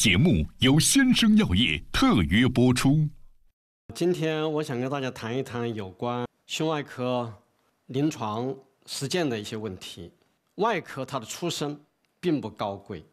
节目由先生药业特约播出。今天我想跟大家谈一谈有关胸外科临床实践的一些问题。外科它的出身并不高贵，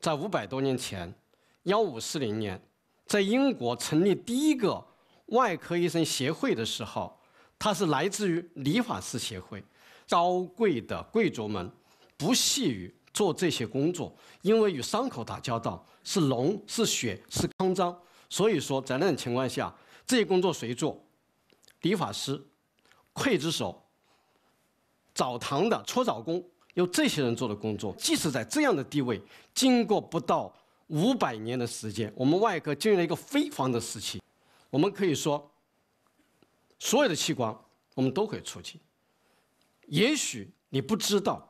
在五百多年前，幺五四零年，在英国成立第一个外科医生协会的时候，它是来自于理发师协会，高贵的贵族们不屑于。做这些工作，因为与伤口打交道是脓是血是肮脏，所以说在那种情况下，这些工作谁做？理发师、刽子手、澡堂的搓澡工，由这些人做的工作，即使在这样的地位，经过不到五百年的时间，我们外科经历了一个辉煌的时期。我们可以说，所有的器官我们都可以触及。也许你不知道。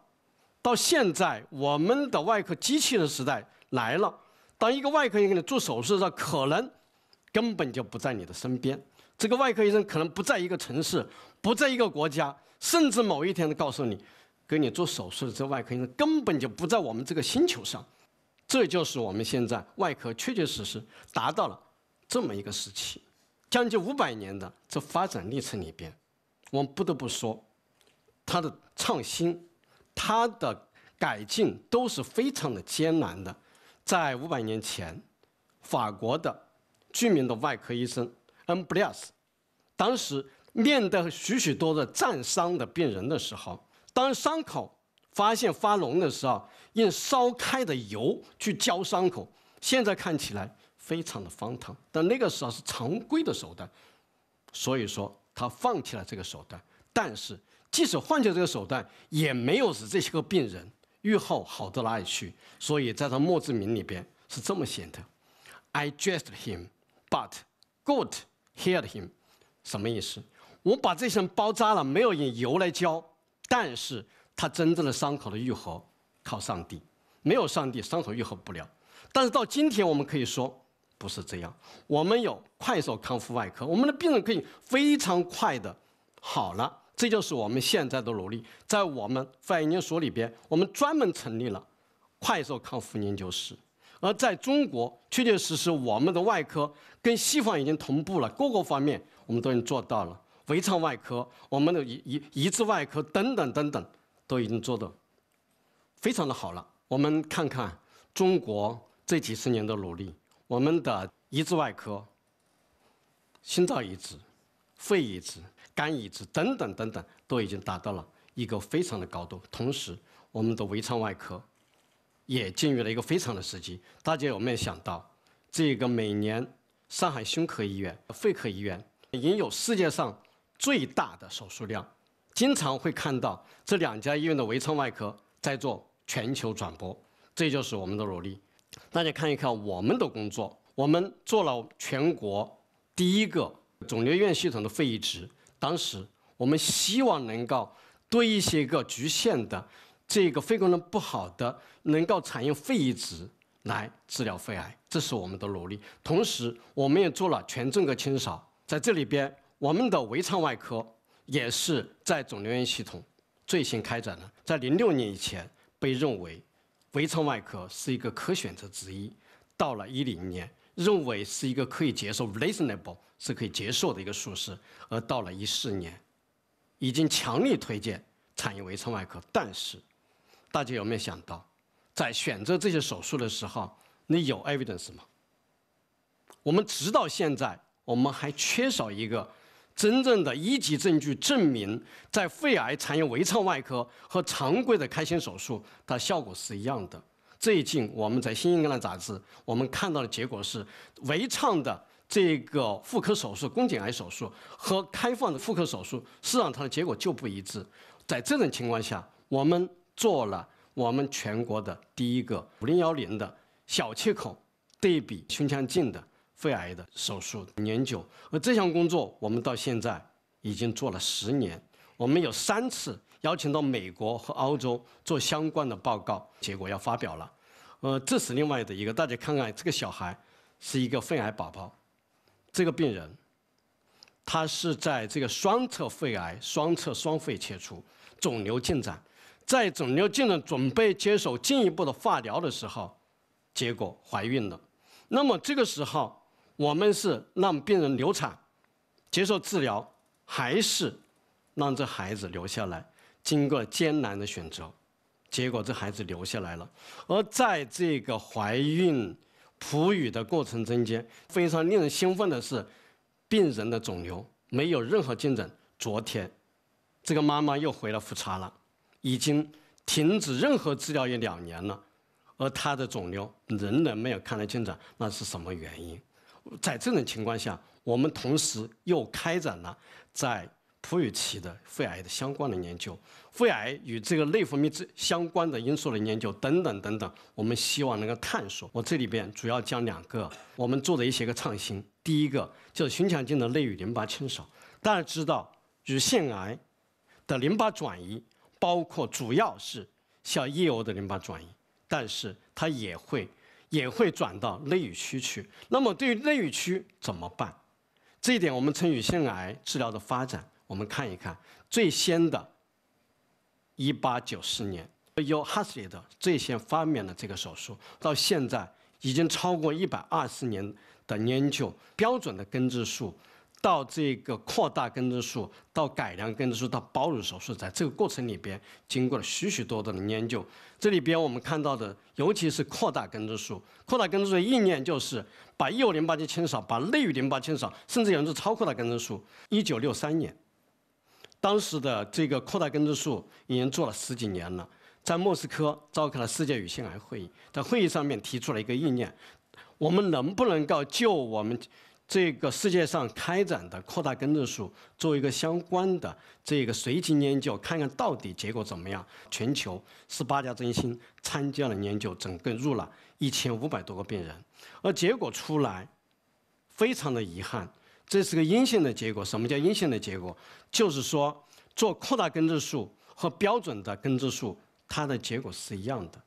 到现在，我们的外科机器人时代来了。当一个外科医生给你做手术的时，候，可能根本就不在你的身边。这个外科医生可能不在一个城市，不在一个国家，甚至某一天告诉你，给你做手术的这外科医生根本就不在我们这个星球上。这就是我们现在外科确确实实达到了这么一个时期。将近五百年的这发展历程里边，我们不得不说，它的创新。它的改进都是非常的艰难的。在五百年前，法国的著名的外科医生恩布拉斯，当时面对许许多的战伤的病人的时候，当伤口发现发脓的时候，用烧开的油去浇伤口，现在看起来非常的荒唐，但那个时候是常规的手段，所以说他放弃了这个手段，但是。即使换药这个手段，也没有使这些个病人愈后好到哪里去。所以在他墓志铭里边是这么写的：“I dressed him, but God healed him。”什么意思？我把这些人包扎了，没有用油来浇，但是他真正的伤口的愈合靠上帝，没有上帝伤口愈合不了。但是到今天我们可以说不是这样，我们有快速康复外科，我们的病人可以非常快的好了。这就是我们现在的努力，在我们范研究所里边，我们专门成立了快速康复研究室，而在中国，确确实实我们的外科跟西方已经同步了，各个方面我们都已经做到了，微创外科、我们的移移移植外科等等等等，都已经做的非常的好了。我们看看中国这几十年的努力，我们的移植外科、心脏移植、肺移植。肝移植等等等等都已经达到了一个非常的高度，同时我们的微创外科也进入了一个非常的时期。大家有没有想到，这个每年上海胸科医院、肺科医院拥有世界上最大的手术量，经常会看到这两家医院的微创外科在做全球转播，这就是我们的努力。大家看一看我们的工作，我们做了全国第一个肿瘤医院系统的肺移植。当时我们希望能够对一些个局限的、这个肺功能不好的，能够采用肺移植来治疗肺癌，这是我们的努力。同时，我们也做了全症个清扫。在这里边，我们的微创外科也是在肿瘤医院系统最新开展的。在零六年以前，被认为微创外科是一个可选择之一；到了一零年，认为是一个可以接受 reasonable。是可以接受的一个术式，而到了一四年，已经强力推荐产业微创外科。但是，大家有没有想到，在选择这些手术的时候，你有 evidence 吗？我们直到现在，我们还缺少一个真正的一级证据，证明在肺癌产业微创外科和常规的开胸手术，它效果是一样的。最近我们在《新英格兰》杂志，我们看到的结果是微创的。这个妇科手术、宫颈癌手术和开放的妇科手术，市场上的结果就不一致。在这种情况下，我们做了我们全国的第一个五零幺零的小切口对比胸腔镜的肺癌的手术研究，而这项工作我们到现在已经做了十年。我们有三次邀请到美国和欧洲做相关的报告，结果要发表了。呃，这是另外的一个，大家看看这个小孩是一个肺癌宝宝。这个病人，他是在这个双侧肺癌、双侧双肺切除，肿瘤进展，在肿瘤进展准备接受进一步的化疗的时候，结果怀孕了。那么这个时候，我们是让病人流产，接受治疗，还是让这孩子留下来？经过艰难的选择，结果这孩子留下来了。而在这个怀孕。哺乳的过程中间，非常令人兴奋的是，病人的肿瘤没有任何进展。昨天，这个妈妈又回来复查了，已经停止任何治疗也两年了，而她的肿瘤仍然没有看得进展，那是什么原因？在这种情况下，我们同时又开展了在。哺乳期的肺癌的相关的研究，肺癌与这个内分泌相关的因素的研究等等等等，我们希望能够探索。我这里边主要讲两个我们做的一些个创新。第一个就是胸腔镜的内与淋巴清扫。大家知道，乳腺癌的淋巴转移包括主要是向腋窝的淋巴转移，但是它也会也会转到内与区去。那么对于内与区怎么办？这一点我们称乳腺癌治疗的发展。我们看一看，最先的，一八九四年由 h a s l e 的最先发明的这个手术，到现在已经超过一百二十年的研究。标准的根治术，到这个扩大根治术，到改良根治术，到保乳手术，在这个过程里边，经过了许许多多的研究。这里边我们看到的，尤其是扩大根治术。扩大根治术的意念就是把右淋巴结清扫，把内乳淋巴清扫，甚至有人说超扩大根治术。一九六三年。当时的这个扩大根治术已经做了十几年了，在莫斯科召开了世界乳腺癌会议，在会议上面提出了一个意念，我们能不能够就我们这个世界上开展的扩大根治术做一个相关的这个随机研究，看看到底结果怎么样？全球十八家中心参加了研究，整个入了一千五百多个病人，而结果出来，非常的遗憾。这是个阴性的结果。什么叫阴性的结果？就是说，做扩大根治术和标准的根治术，它的结果是一样的。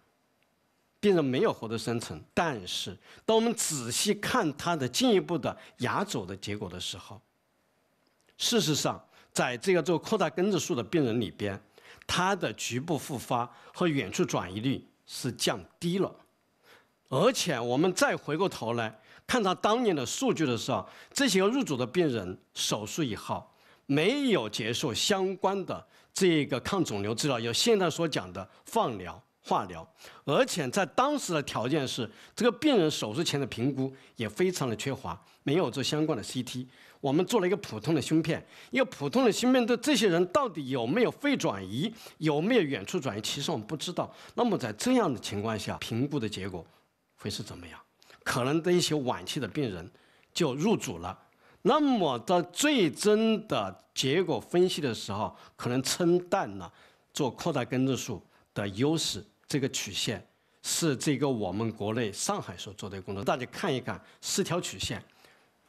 病人没有获得生存，但是当我们仔细看他的进一步的牙周的结果的时候，事实上，在这个做扩大根治术的病人里边，他的局部复发和远处转移率是降低了。而且我们再回过头来。看他当年的数据的时候，这些入组的病人手术以后没有接受相关的这个抗肿瘤治疗，有现在所讲的放疗、化疗，而且在当时的条件是，这个病人手术前的评估也非常的缺乏，没有做相关的 CT。我们做了一个普通的胸片，一个普通的胸片对这些人到底有没有肺转移、有没有远处转移，其实我们不知道。那么在这样的情况下，评估的结果会是怎么样？可能的一些晚期的病人就入组了，那么到最终的结果分析的时候，可能称淡了做扩大根治术的优势。这个曲线是这个我们国内上海所做的工作，大家看一看四条曲线，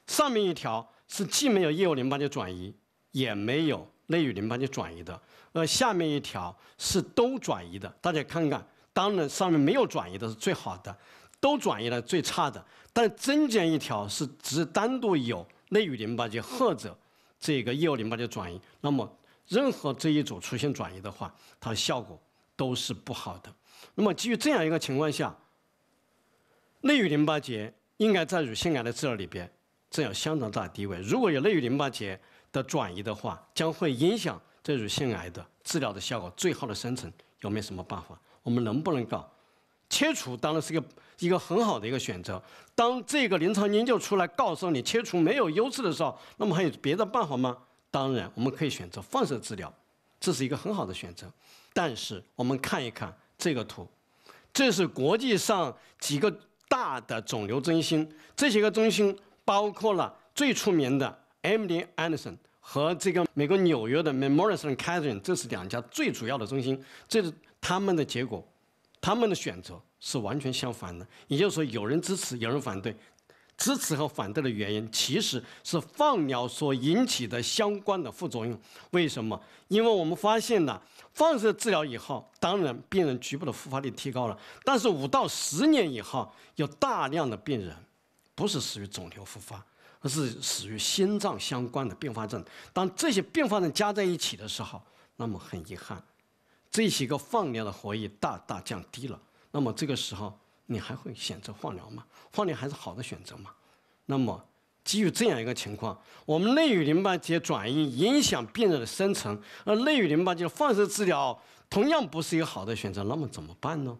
上面一条是既没有腋窝淋巴结转移，也没有内乳淋巴结转移的，而下面一条是都转移的。大家看看，当然上面没有转移的是最好的。都转移了最差的，但增减一条是只单独有内乳淋巴结或者这个腋窝淋巴结转移，那么任何这一组出现转移的话，它效果都是不好的。那么基于这样一个情况下，内乳淋巴结应该在乳腺癌的治疗里边占有相当大的地位。如果有内乳淋巴结的转移的话，将会影响这乳腺癌的治疗的效果，最后的生成有没有什么办法？我们能不能搞？切除当然是个一个很好的一个选择。当这个临床研究出来告诉你切除没有优势的时候，那么还有别的办法吗？当然，我们可以选择放射治疗，这是一个很好的选择。但是我们看一看这个图，这是国际上几个大的肿瘤中心，这几个中心包括了最出名的 MD Anderson 和这个美国纽约的 Memorial Sloan Kettering，这是两家最主要的中心，这是他们的结果。他们的选择是完全相反的，也就是说，有人支持，有人反对。支持和反对的原因，其实是放疗所引起的相关的副作用。为什么？因为我们发现呢，放射治疗以后，当然病人局部的复发率提高了，但是五到十年以后，有大量的病人不是死于肿瘤复发，而是死于心脏相关的并发症。当这些并发症加在一起的时候，那么很遗憾。这些个放疗的活益大大降低了，那么这个时候你还会选择放疗吗？放疗还是好的选择吗？那么基于这样一个情况，我们内与淋巴结转移影响病人的生存，而内与淋巴结放射治疗同样不是一个好的选择，那么怎么办呢？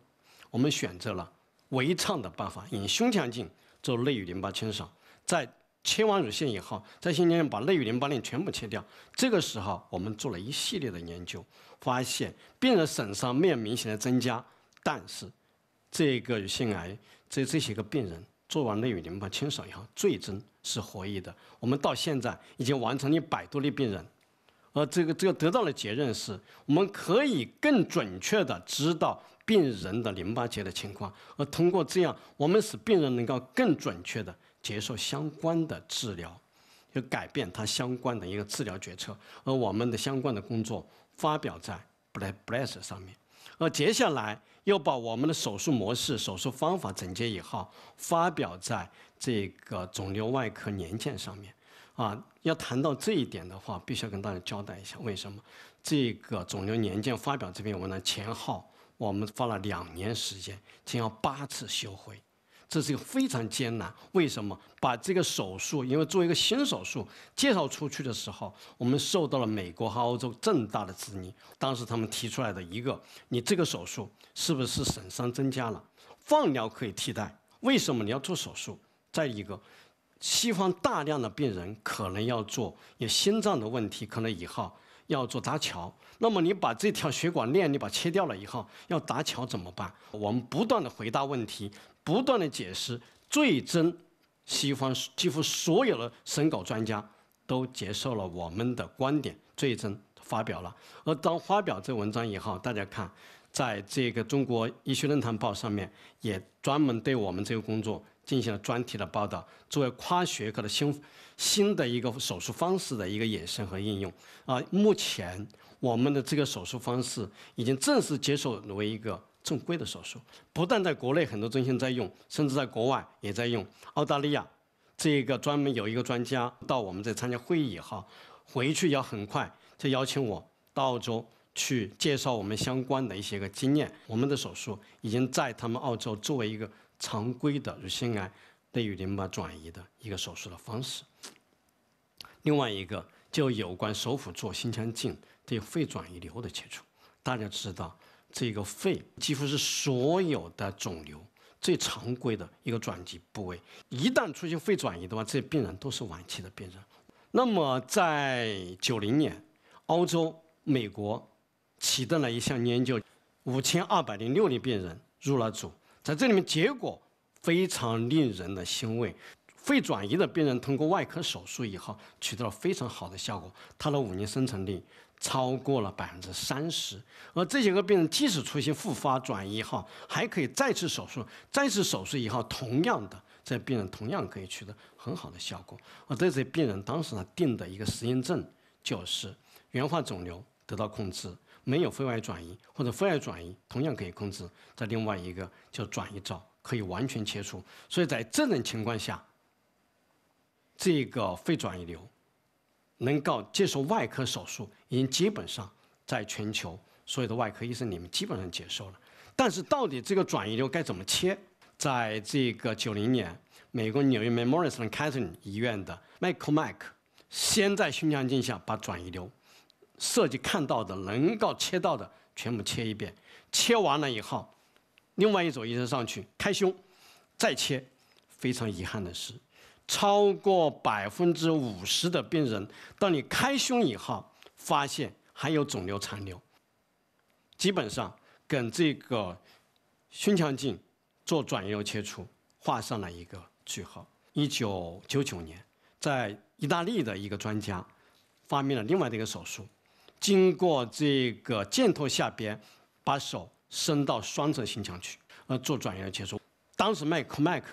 我们选择了微创的办法，用胸腔镜做内与淋巴清扫，在。切完乳腺以后，在新疆把内乳淋巴链全部切掉。这个时候，我们做了一系列的研究，发现病人损伤没有明显的增加，但是这个乳腺癌这这些个病人做完内乳淋巴清扫以后，最终是活逸的。我们到现在已经完成一百多例病人，而这个这个得到的结论是，我们可以更准确的知道病人的淋巴结的情况，而通过这样，我们使病人能够更准确的。接受相关的治疗，要改变他相关的一个治疗决策，而我们的相关的工作发表在《Bla b l a s 上面，而接下来又把我们的手术模式、手术方法总结以后，发表在这个《肿瘤外科年鉴》上面。啊，要谈到这一点的话，必须要跟大家交代一下，为什么这个《肿瘤年鉴》发表这篇文章前，后我们花了两年时间，将要八次修回。这是一个非常艰难。为什么把这个手术，因为做一个新手术介绍出去的时候，我们受到了美国和欧洲正大的质疑。当时他们提出来的一个，你这个手术是不是损伤增加了？放疗可以替代？为什么你要做手术？再一个，西方大量的病人可能要做，有心脏的问题，可能以后要做搭桥。那么你把这条血管链你把切掉了以后，要搭桥怎么办？我们不断的回答问题。不断的解释，最终西方几乎所有的审稿专家都接受了我们的观点，最终发表了。而当发表这文章以后，大家看，在这个《中国医学论坛报》上面也专门对我们这个工作进行了专题的报道，作为跨学科的新新的一个手术方式的一个衍生和应用。啊，目前我们的这个手术方式已经正式接受为一个。正规的手术，不但在国内很多中心在用，甚至在国外也在用。澳大利亚，这个专门有一个专家到我们这参加会议以后，回去要很快就邀请我到澳洲去介绍我们相关的一些个经验。我们的手术已经在他们澳洲作为一个常规的乳腺癌内于淋巴转移的一个手术的方式。另外一个就有关首辅做胸腔镜对肺转移瘤的切除，大家知道。这个肺几乎是所有的肿瘤最常规的一个转移部位，一旦出现肺转移的话，这些病人都是晚期的病人。那么在九零年，欧洲、美国启动了一项研究，五千二百零六例病人入了组，在这里面结果非常令人的欣慰，肺转移的病人通过外科手术以后，取得了非常好的效果，他的五年生存率。超过了百分之三十，而这些个病人即使出现复发转移后，还可以再次手术，再次手术以后，同样的这些病人同样可以取得很好的效果。而这些病人当时他定的一个适应症就是原发肿瘤得到控制，没有肺外转移或者肺外转移同样可以控制。在另外一个叫转移灶可以完全切除，所以在这种情况下，这个肺转移瘤。能够接受外科手术，已经基本上在全球所有的外科医生里面基本上接受了。但是到底这个转移瘤该怎么切？在这个九零年，美国纽约 Memorial s a n Kettering 医院的 Michael Mack 先在胸腔镜下把转移瘤设计看到的能够切到的全部切一遍，切完了以后，另外一组医生上去开胸再切。非常遗憾的是。超过百分之五十的病人，当你开胸以后，发现还有肿瘤残留，基本上跟这个胸腔镜做转移瘤切除画上了一个句号。一九九九年，在意大利的一个专家发明了另外的一个手术，经过这个箭托下边把手伸到双侧胸腔去，呃，做转移瘤切除。当时麦克麦克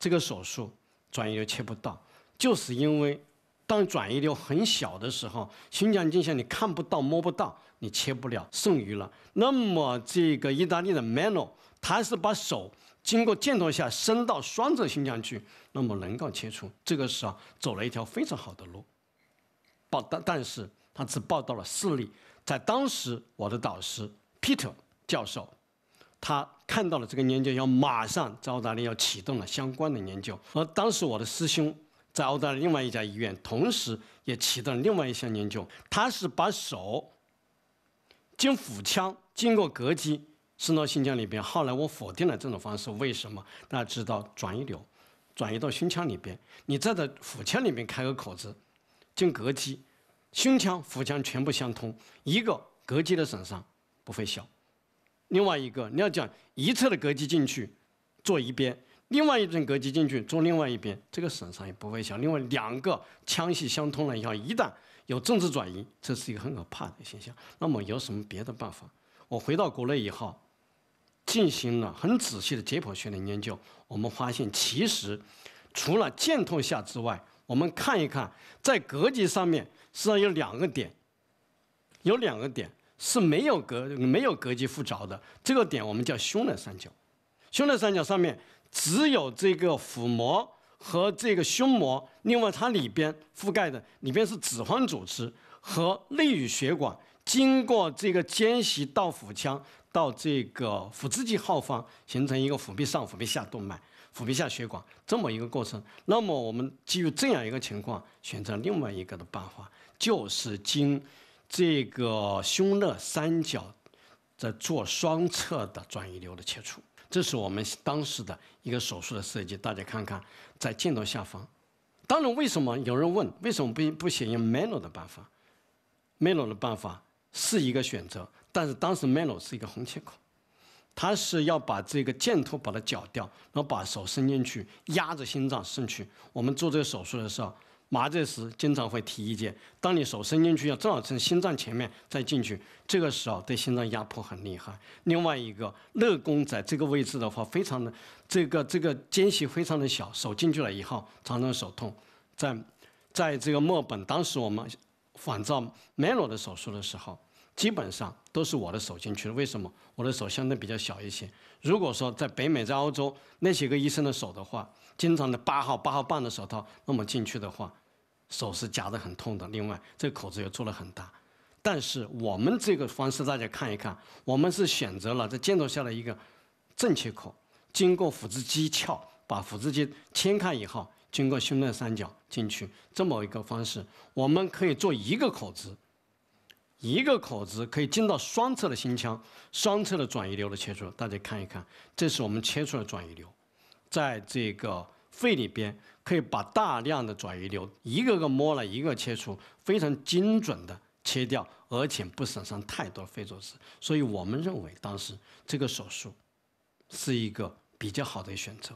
这个手术。转移瘤切不到，就是因为当转移瘤很小的时候，心脏镜像你看不到、摸不到，你切不了剩余了。那么这个意大利的 Mano 他是把手经过镜头下伸到双侧心脏去，那么能够切除。这个时候走了一条非常好的路，报但但是他只报道了四例。在当时，我的导师 Peter 教授，他。看到了这个研究，要马上在澳大利亚启动了相关的研究。而当时我的师兄在澳大利亚另外一家医院，同时也启动了另外一项研究。他是把手经腹腔，经过膈肌伸到心脏里边。后来我否定了这种方式，为什么？大家知道转移瘤转移到胸腔里边，你再在腹腔里面开个口子，经膈肌，胸腔、腹腔全部相通，一个膈肌的损伤不会小。另外一个，你要讲一侧的膈肌进去做一边，另外一种膈肌进去做另外一边，这个损伤也不会小。另外两个腔隙相通了以后，一旦有政治转移，这是一个很可怕的现象。那么有什么别的办法？我回到国内以后，进行了很仔细的解剖学的研究，我们发现其实除了剑痛下之外，我们看一看在膈肌上面，实际上有两个点，有两个点。是没有隔没有膈肌附着的这个点，我们叫胸的三角。胸的三角上面只有这个腹膜和这个胸膜，另外它里边覆盖的里边是脂肪组织和内与血管，经过这个间隙到腹腔，到这个腹直肌后方形成一个腹壁上、腹壁下动脉、腹壁下血管这么一个过程。那么我们基于这样一个情况，选择另外一个的办法，就是经。这个胸肋三角在做双侧的转移瘤的切除，这是我们当时的一个手术的设计。大家看看，在镜头下方。当然，为什么有人问为什么不不选用 m e l o 的办法 m e l o 的办法是一个选择，但是当时 m e l o 是一个横切口，它是要把这个箭头把它绞掉，然后把手伸进去压着心脏伸去。我们做这个手术的时候。麻醉师经常会提意见，当你手伸进去要正好从心脏前面再进去，这个时候对心脏压迫很厉害。另外一个，肋弓在这个位置的话，非常的这个这个间隙非常的小，手进去了以后常常手痛。在在这个墨本，当时我们仿照 m e l o 的手术的时候，基本上都是我的手进去了。为什么？我的手相对比较小一些。如果说在北美在欧洲那些个医生的手的话，经常的八号八号半的手套那么进去的话。手是夹得很痛的，另外这个口子也做了很大，但是我们这个方式大家看一看，我们是选择了在箭头下的一个正切口，经过腹直肌鞘把腹直肌切开以后，经过胸肋三角进去这么一个方式，我们可以做一个口子，一个口子可以进到双侧的心腔，双侧的转移瘤的切除。大家看一看，这是我们切出来的转移瘤，在这个肺里边。可以把大量的转移瘤一个个摸了一个切除，非常精准的切掉，而且不损伤太多肺组织，所以我们认为当时这个手术是一个比较好的选择。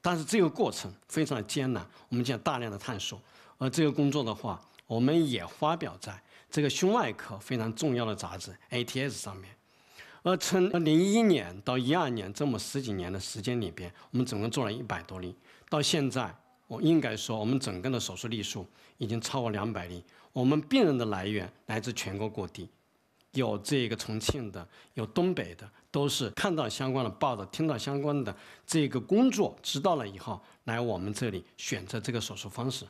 但是这个过程非常的艰难，我们讲大量的探索。而这个工作的话，我们也发表在这个胸外科非常重要的杂志 ATS 上面。而从零一年到一二年这么十几年的时间里边，我们总共做了一百多例，到现在。我应该说，我们整个的手术例数已经超过两百例。我们病人的来源来自全国各地，有这个重庆的，有东北的，都是看到相关的报道，听到相关的这个工作，知道了以后来我们这里选择这个手术方式。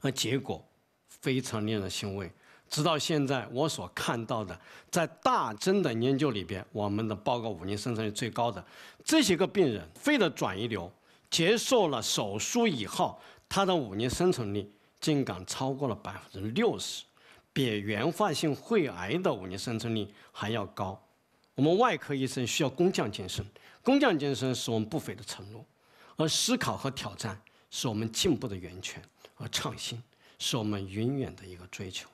而结果非常令人欣慰。直到现在，我所看到的在大针的研究里边，我们的报告五年生存率最高的这些个病人，肺的转移瘤。接受了手术以后，他的五年生存率竟敢超过了百分之六十，比原发性肺癌的五年生存率还要高。我们外科医生需要工匠精神，工匠精神是我们不菲的承诺，而思考和挑战是我们进步的源泉，而创新是我们永远的一个追求。